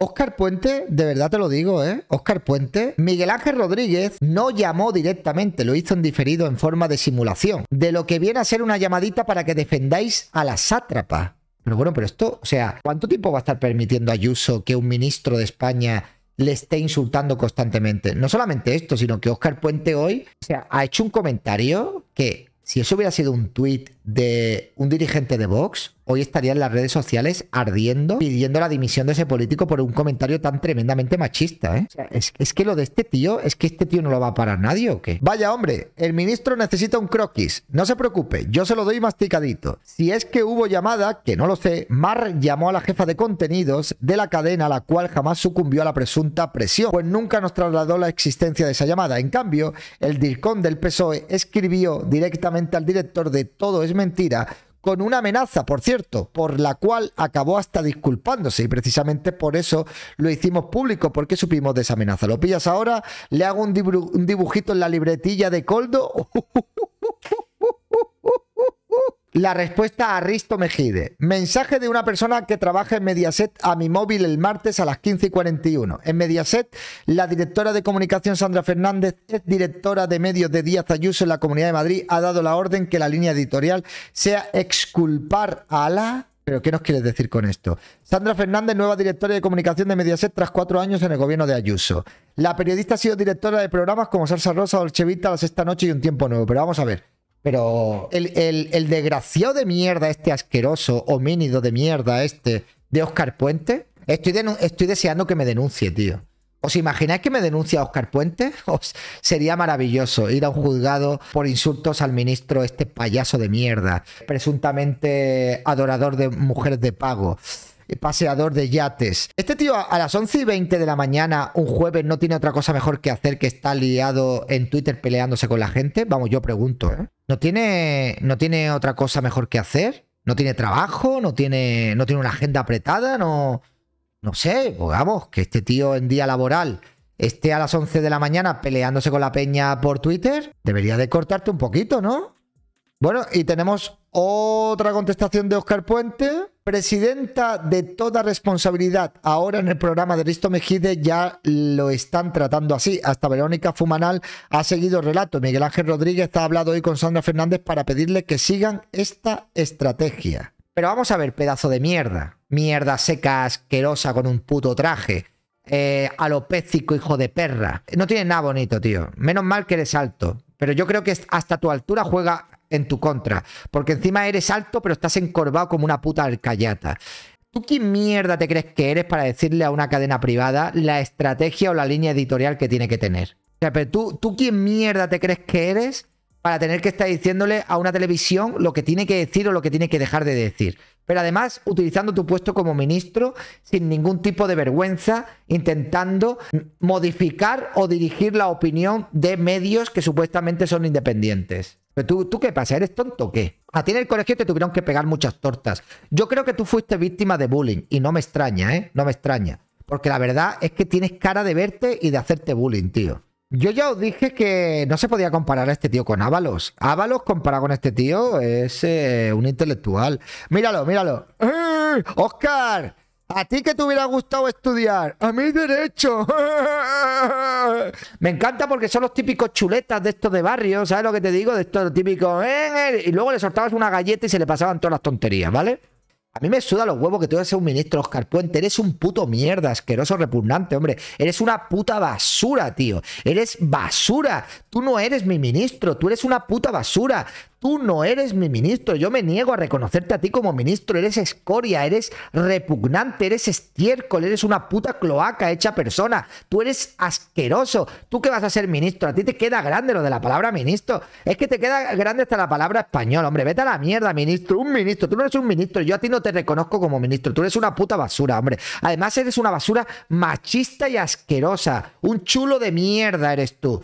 Oscar Puente, de verdad te lo digo, ¿eh? Oscar Puente. Miguel Ángel Rodríguez no llamó directamente, lo hizo en diferido en forma de simulación. De lo que viene a ser una llamadita para que defendáis a la sátrapa. Pero bueno, pero esto, o sea, ¿cuánto tiempo va a estar permitiendo Ayuso que un ministro de España le esté insultando constantemente? No solamente esto, sino que Oscar Puente hoy, o sea, ha hecho un comentario que si eso hubiera sido un tuit de un dirigente de Vox, hoy estaría en las redes sociales ardiendo, pidiendo la dimisión de ese político por un comentario tan tremendamente machista. ¿eh? es, que lo de este tío, es que este tío no lo va a parar nadie o qué. Vaya hombre, el ministro necesita un croquis. No se preocupe, yo se lo doy masticadito. Si es que hubo llamada, que no lo sé, Mar llamó a la jefa de contenidos de la cadena, la cual jamás sucumbió a la presunta presión, pues nunca nos trasladó la existencia de esa llamada. En cambio, el dircón del PSOE escribió directamente al director de Todo es Mentira con una amenaza, por cierto, por la cual acabó hasta disculpándose y precisamente por eso lo hicimos público, porque supimos de esa amenaza. ¿Lo pillas ahora? ¿Le hago un, dibujito en la libretilla de Coldo? La respuesta a Risto Mejide. Mensaje de una persona que trabaja en Mediaset a mi móvil el martes a las 15 y 41. En Mediaset, la directora de comunicación Sandra Fernández, directora de medios de Díaz Ayuso en la Comunidad de Madrid, ha dado la orden que la línea editorial sea exculpar a la... ¿Pero qué nos quieres decir con esto? Sandra Fernández, nueva directora de comunicación de Mediaset tras cuatro años en el gobierno de Ayuso. La periodista ha sido directora de programas como Salsa Rosa, o Vita, La Noche y Un Tiempo Nuevo. Pero vamos a ver. Pero el, desgraciado de mierda, este asqueroso, homínido de mierda, este, de Oscar Puente, estoy, estoy deseando que me denuncie, tío. ¿Os imagináis que me denuncia Oscar Puente? Os sería maravilloso ir a un juzgado por insultos al ministro, este payaso de mierda, presuntamente adorador de mujeres de pago. Eh, paseador de yates. Este tío a las 11 y 20 de la mañana, un jueves, no tiene otra cosa mejor que hacer que estar liado en Twitter peleándose con la gente. Vamos, yo pregunto, ¿eh? ¿No tiene, no tiene otra cosa mejor que hacer? ¿No tiene trabajo? ¿No tiene, no tiene una agenda apretada? No, no sé, pues vamos, que este tío en día laboral esté a las 11 de la mañana peleándose con la peña por Twitter. Debería de cortarte un poquito, ¿no? Bueno, y tenemos otra contestación de Oscar Puente. Presidenta de toda responsabilidad. Ahora en el programa de Risto Mejide ya lo están tratando así. Hasta Verónica Fumanal ha seguido el relato. Miguel Ángel Rodríguez ha hablado hoy con Sandra Fernández para pedirle que sigan esta estrategia. Pero vamos a ver, pedazo de mierda. Mierda seca, asquerosa, con un puto traje. Eh, hijo de perra. No tiene nada bonito, tío. Menos mal que eres alto. Pero yo creo que hasta tu altura juega en tu contra. Porque encima eres alto, pero estás encorvado como una puta alcayata. ¿Tú qué mierda te crees que eres para decirle a una cadena privada la estrategia o la línea editorial que tiene que tener? O sea, pero tú, ¿tú quién mierda te crees que eres para tener que estar diciéndole a una televisión lo que tiene que decir o lo que tiene que dejar de decir? Pero además, utilizando tu puesto como ministro sin ningún tipo de vergüenza, intentando modificar o dirigir la opinión de medios que supuestamente son independientes tú, tú qué pasa? ¿Eres tonto o qué? A ti en el colegio te tuvieron que pegar muchas tortas. Yo creo que tú fuiste víctima de bullying y no me extraña, ¿eh? No me extraña. Porque la verdad es que tienes cara de verte y de hacerte bullying, tío. Yo ya os dije que no se podía comparar a este tío con Ábalos. Ábalos comparado con este tío es eh, un intelectual. Míralo, míralo. ¡Oscar! ¡Eh! ¿A ti que te hubiera gustado estudiar? A mí derecho. Me encanta porque son los típicos chuletas de estos de barrio, ¿sabes lo que te digo? De estos típicos... Eh, eh", y luego le soltabas una galleta y se le pasaban todas las tonterías, ¿vale? A mí me suda los huevos que tú eres un ministro, Oscar Puente. Eres un puto mierda, asqueroso, repugnante, hombre. Eres una puta basura, tío. Eres basura. Tú no eres mi ministro. Tú eres una puta basura. Tú no eres mi ministro. Yo me niego a reconocerte a ti como ministro. Eres escoria, eres repugnante, eres estiércol, eres una puta cloaca hecha persona. Tú eres asqueroso. Tú que vas a ser ministro. A ti te queda grande lo de la palabra ministro. Es que te queda grande hasta la palabra español, hombre. Vete a la mierda, ministro. Un ministro. Tú no eres un ministro. Yo a ti no te reconozco como ministro. Tú eres una puta basura, hombre. Además, eres una basura machista y asquerosa. Un chulo de mierda eres tú.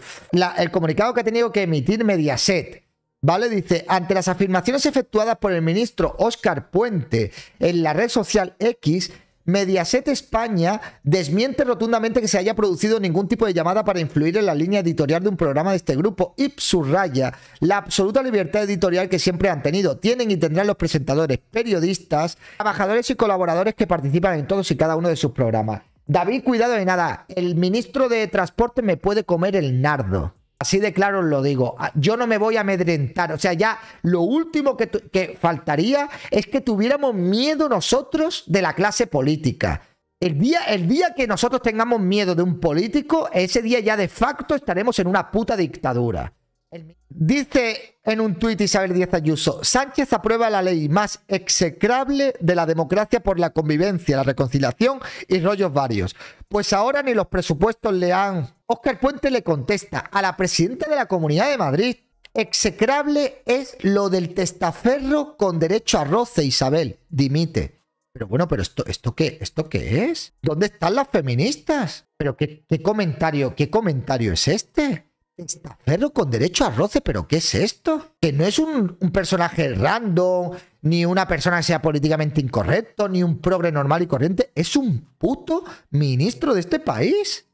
el comunicado que ha tenido que emitir Mediaset ¿Vale? Dice, ante las afirmaciones efectuadas por el ministro Óscar Puente en la red social X, Mediaset España desmiente rotundamente que se haya producido ningún tipo de llamada para influir en la línea editorial de un programa de este grupo y subraya la absoluta libertad editorial que siempre han tenido, tienen y tendrán los presentadores, periodistas, trabajadores y colaboradores que participan en todos y cada uno de sus programas. David, cuidado de nada, el ministro de Transporte me puede comer el nardo. Así de claro os lo digo. Ah, yo no me voy a amedrentar. O sea, ya lo último que, faltaría es que tuviéramos miedo nosotros de la clase política. El día, el día que nosotros tengamos miedo de un político, ese día ya de facto estaremos en una puta dictadura. Dice en un tuit Isabel Díaz Ayuso, Sánchez aprueba la ley más execrable de la democracia por la convivencia, la reconciliación y rollos varios. Pues ahora ni los presupuestos le han Oscar Puente le contesta a la presidenta de la Comunidad de Madrid, execrable es lo del testaferro con derecho a roce, Isabel, dimite. Pero bueno, pero esto, esto qué, esto es? ¿Dónde están las feministas? Pero qué, comentario, qué comentario es este? Testaferro con derecho a roce, pero ¿qué es esto? Que no es un, un, personaje random, ni una persona que sea políticamente incorrecto, ni un progre normal y corriente, es un puto ministro de este país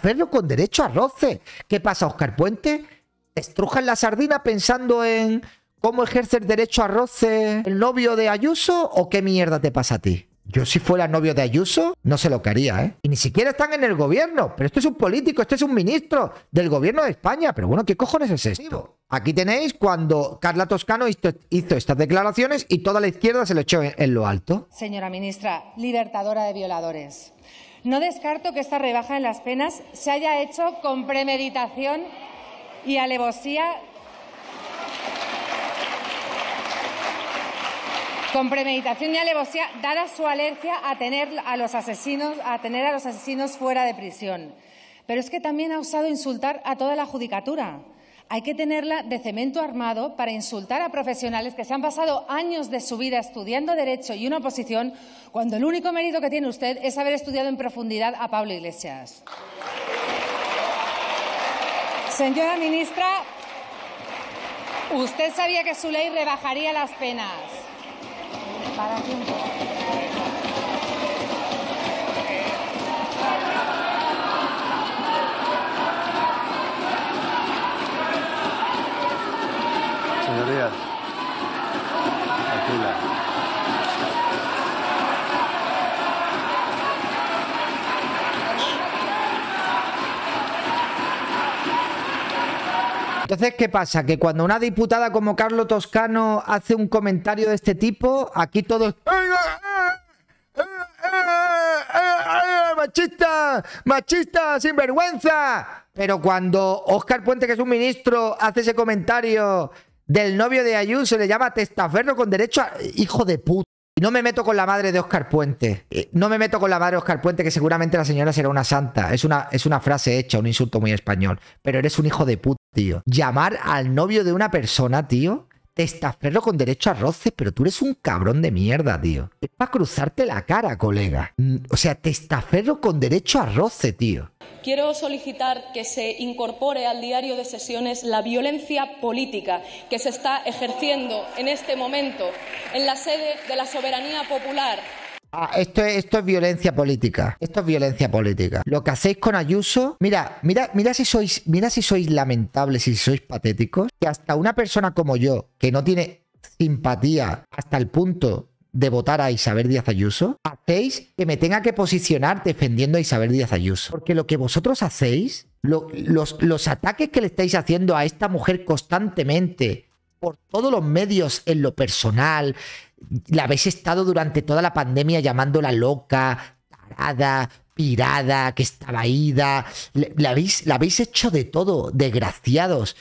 ferro con derecho a roce. ¿Qué pasa, Oscar Puente? ¿Te la sardina pensando en cómo ejercer derecho a roce el novio de Ayuso o qué mierda te pasa a ti? Yo si fuera novio de Ayuso, no se lo quería, ¿eh? Y ni siquiera están en el gobierno. Pero esto es un político, este es un ministro del gobierno de España. Pero bueno, ¿qué cojones es esto? Aquí tenéis cuando Carla Toscano hizo, estas declaraciones y toda la izquierda se lo echó en lo alto. Señora ministra, libertadora de violadores. No descarto que esta rebaja en las penas se haya hecho con premeditación y alevosía con premeditación y alevosía, dada su alergia a tener a los asesinos, a tener a los asesinos fuera de prisión. Pero es que también ha usado insultar a toda la judicatura hay que tenerla de cemento armado para insultar a profesionales que se han pasado años de su vida estudiando Derecho y una oposición cuando el único mérito que tiene usted es haber estudiado en profundidad a Pablo Iglesias. Señora ministra, usted sabía que su ley rebajaría las penas. Entonces, ¿qué pasa? Que cuando una diputada como Carlos Toscano hace un comentario de este tipo, aquí todos... ¡Machista! ¡Machista! ¡Sinvergüenza! Pero cuando Oscar Puente, que es un ministro, hace ese comentario del novio de Ayuso, le llama testaferro con derecho a... ¡Hijo de puta! Y No me meto con la madre de Oscar Puente. Eh, no me meto con la madre de Oscar Puente, que seguramente la señora será una santa. Es una, es una frase hecha, un insulto muy español. Pero eres un hijo de puta tío. Llamar al novio de una persona, tío. Testaferro con derecho a roce, pero tú eres un cabrón de mierda, tío. Es para cruzarte la cara, colega. Mm, o sea, testaferro con derecho a roce, tío. Quiero solicitar que se incorpore al diario de sesiones la violencia política que se está ejerciendo en este momento en la sede de la soberanía popular Ah, esto es, violencia política. Esto es violencia política. Lo que hacéis con Ayuso, mira, mira, mira si sois, mira si sois lamentables, si sois patéticos, que hasta una persona como yo, que no tiene simpatía hasta el punto de votar a Isabel Díaz Ayuso, hacéis que me tenga que posicionar defendiendo a Isabel Díaz Ayuso. Porque lo que vosotros hacéis, los, los ataques que le estáis haciendo a esta mujer constantemente por todos los medios, en lo personal, la habéis estado durante toda la pandemia llamándola loca, tarada, pirada, que estaba ida. La habéis, la habéis hecho de todo, desgraciados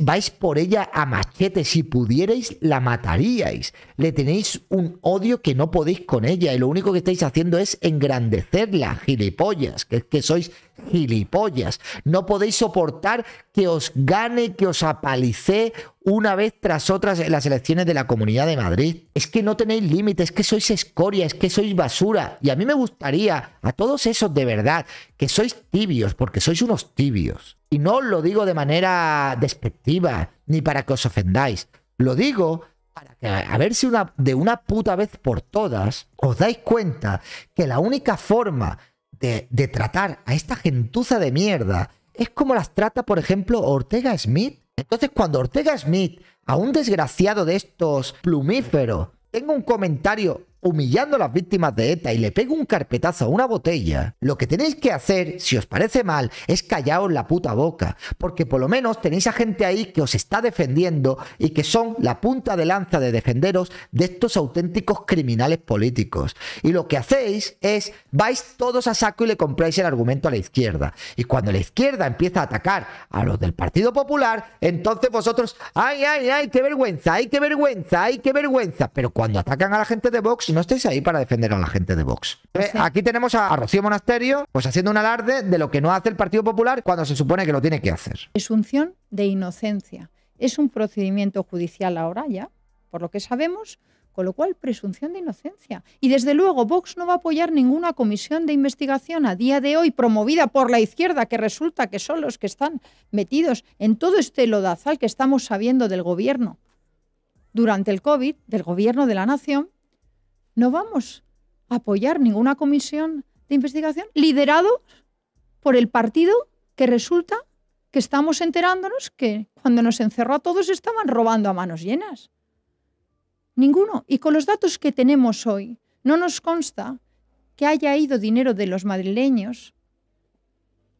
vais por ella a machete. Si pudierais, la mataríais. Le tenéis un odio que no podéis con ella. Y lo único que estáis haciendo es engrandecerla, gilipollas. Que es que sois gilipollas. No podéis soportar que os gane, que os apalice una vez tras otra en las elecciones de la Comunidad de Madrid. Es que no tenéis límites, es que sois escoria, es que sois basura. Y a mí me gustaría, a todos esos de verdad, que sois tibios, porque sois unos tibios. Y no lo digo de manera despectiva, ni para que os ofendáis. Lo digo para que, a ver si una, de una puta vez por todas, os dais cuenta que la única forma de, de tratar a esta gentuza de mierda es como las trata, por ejemplo, Ortega Smith. Entonces, cuando Ortega Smith, a un desgraciado de estos plumíferos, tenga un comentario humillando a las víctimas de ETA y le pega un carpetazo a una botella, lo que tenéis que hacer, si os parece mal, es callaos la puta boca, porque por lo menos tenéis a gente ahí que os está defendiendo y que son la punta de lanza de defenderos de estos auténticos criminales políticos. Y lo que hacéis es, vais todos a saco y le compráis el argumento a la izquierda. Y cuando la izquierda empieza a atacar a los del Partido Popular, entonces vosotros, ay, ay, ay, qué vergüenza, ay, qué vergüenza, ay, qué vergüenza. Pero cuando atacan a la gente de Vox, no estáis ahí para defender a la gente de Vox. Pues Aquí tenemos a, a, Rocío Monasterio, pues haciendo un alarde de lo que no hace el Partido Popular cuando se supone que lo tiene que hacer. Presunción de inocencia. Es un procedimiento judicial ahora ya, por lo que sabemos, con lo cual presunción de inocencia. Y desde luego Vox no va a apoyar ninguna comisión de investigación a día de hoy promovida por la izquierda, que resulta que son los que están metidos en todo este lodazal que estamos sabiendo del gobierno durante el COVID, del gobierno de la nación, no vamos a apoyar ninguna comisión de investigación liderado por el partido que resulta que estamos enterándonos que cuando nos encerró a todos estaban robando a manos llenas. Ninguno. Y con los datos que tenemos hoy, no nos consta que haya ido dinero de los madrileños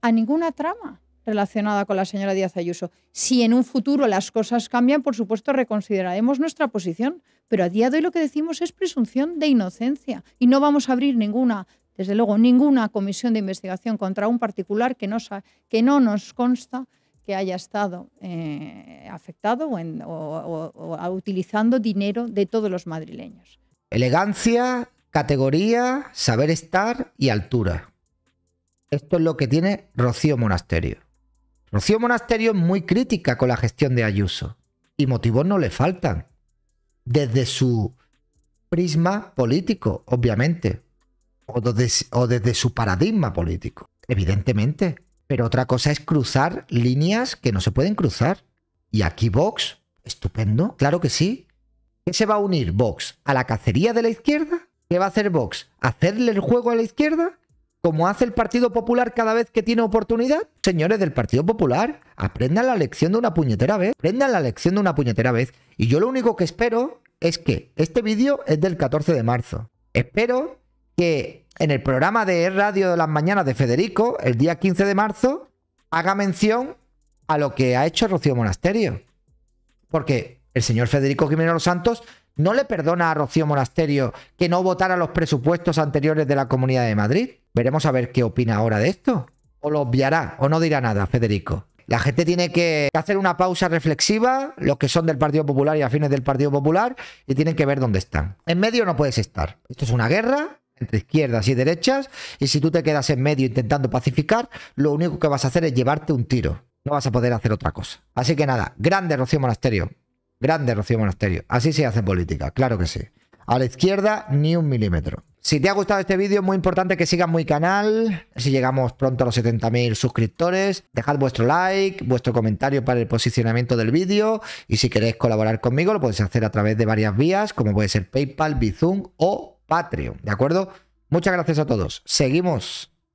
a ninguna trama relacionada con la señora Díaz Ayuso. Si en un futuro las cosas cambian, por supuesto, reconsideraremos nuestra posición, pero a día de hoy lo que decimos es presunción de inocencia y no vamos a abrir ninguna, desde luego, ninguna comisión de investigación contra un particular que no, que no nos consta que haya estado eh, afectado o, o utilizando dinero de todos los madrileños. Elegancia, categoría, saber estar y altura. Esto es lo que tiene Rocío Monasterio. Rocío Monasterio es muy crítica con la gestión de Ayuso y motivos no le faltan. Desde su prisma político, obviamente, o desde, o desde su paradigma político, evidentemente. Pero otra cosa es cruzar líneas que no se pueden cruzar. Y aquí Vox, estupendo, claro que sí. ¿Qué se va a unir Vox? ¿A la cacería de la izquierda? ¿Qué va a hacer Vox? ¿Hacerle el juego a la izquierda? como hace el Partido Popular cada vez que tiene oportunidad? Señores del Partido Popular, aprendan la lección de una puñetera vez. Aprendan la lección de una puñetera vez. Y yo lo único que espero es que este vídeo es del 14 de marzo. Espero que en el programa de Radio de las Mañanas de Federico, el día 15 de marzo, haga mención a lo que ha hecho Rocío Monasterio. Porque el señor Federico Jiménez los Santos no le perdona a Rocío Monasterio que no votara los presupuestos anteriores de la Comunidad de Madrid. Veremos a ver qué opina ahora de esto. O lo obviará, o no dirá nada, Federico. La gente tiene que hacer una pausa reflexiva, los que son del Partido Popular y afines del Partido Popular, y tienen que ver dónde están. En medio no puedes estar. Esto es una guerra entre izquierdas y derechas, y si tú te quedas en medio intentando pacificar, lo único que vas a hacer es llevarte un tiro. No vas a poder hacer otra cosa. Así que nada, grande Rocío Monasterio. Grande Rocío Monasterio. Así se hace política, claro que sí. A la izquierda, ni un milímetro. Si te ha gustado este vídeo es muy importante que sigas mi canal, si llegamos pronto a los 70.000 suscriptores, dejad vuestro like, vuestro comentario para el posicionamiento del vídeo y si queréis colaborar conmigo lo podéis hacer a través de varias vías como puede ser Paypal, Bizum o Patreon, ¿de acuerdo? Muchas gracias a todos, seguimos.